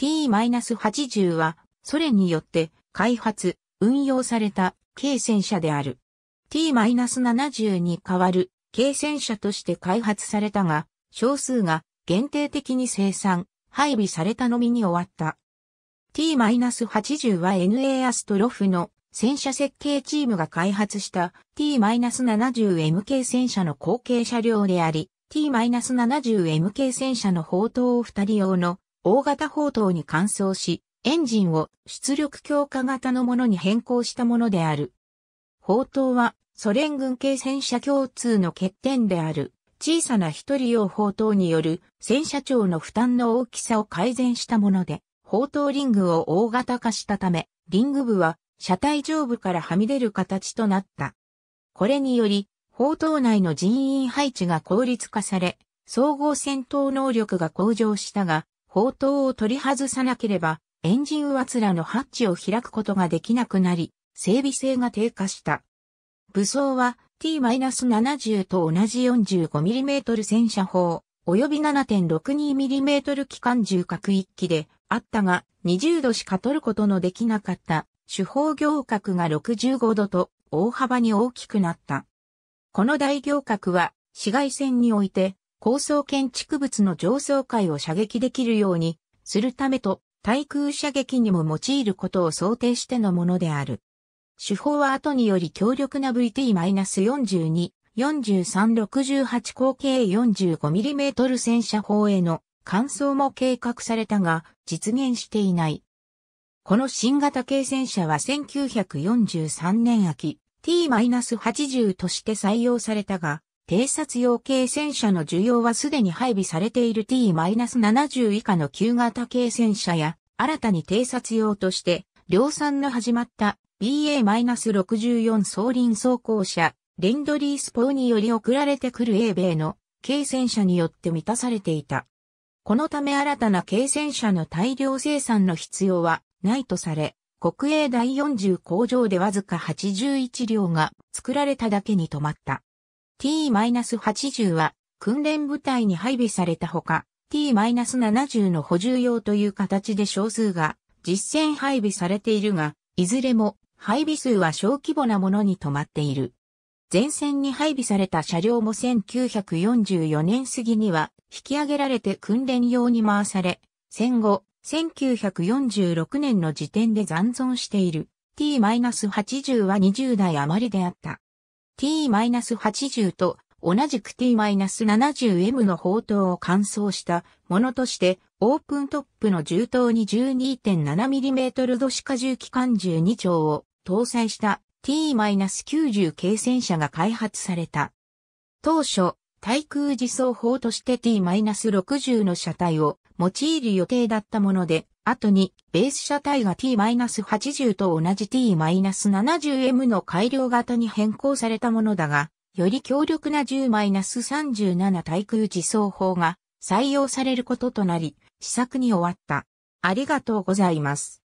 T-80 はソ連によって開発、運用された軽戦車である。T-70 に代わる軽戦車として開発されたが、少数が限定的に生産、配備されたのみに終わった。T-80 は NA アストロフの戦車設計チームが開発した T-70MK 戦車の後継車両であり、T-70MK 戦車の砲塔を二人用の大型砲塔に換装し、エンジンを出力強化型のものに変更したものである。砲塔はソ連軍系戦車共通の欠点である小さな一人用砲塔による戦車長の負担の大きさを改善したもので、砲塔リングを大型化したため、リング部は車体上部からはみ出る形となった。これにより、砲塔内の人員配置が効率化され、総合戦闘能力が向上したが、砲塔を取り外さなければ、エンジンつらのハッチを開くことができなくなり、整備性が低下した。武装は T-70 と同じ 45mm 戦車砲、及び 7.62mm 機関銃各一機であったが、20度しか取ることのできなかった主砲行角が65度と大幅に大きくなった。この大行角は紫外線において高層建築物の上層階を射撃できるようにするためと、対空射撃にも用いることを想定してのものである。手法は後により強力な VT-42、4368口径 45mm 戦車砲への換装も計画されたが、実現していない。この新型軽戦車は1943年秋、T-80 として採用されたが、偵察用軽戦車の需要はすでに配備されている T-70 以下の旧型軽戦車や、新たに偵察用として、量産の始まった BA-64 総輪装甲車、レンドリースポーにより送られてくる英米の軽戦車によって満たされていた。このため新たな軽戦車の大量生産の必要はないとされ、国営第40工場でわずか81両が作られただけに止まった。T-80 は訓練部隊に配備されたほか、T-70 の補充用という形で少数が実戦配備されているが、いずれも配備数は小規模なものに止まっている。前線に配備された車両も1944年過ぎには引き上げられて訓練用に回され、戦後1946年の時点で残存している T-80 は20台余りであった。t-80 と同じく t-70m の砲塔を換装したものとして、オープントップの銃塔に 12.7mm 土子加重機関銃2丁を搭載した T-90 軽戦車が開発された。当初、対空自走砲として T-60 の車体を用いる予定だったもので、後にベース車体が T-80 と同じ T-70M の改良型に変更されたものだが、より強力な10-37対空自走砲が採用されることとなり、試作に終わった。ありがとうございます。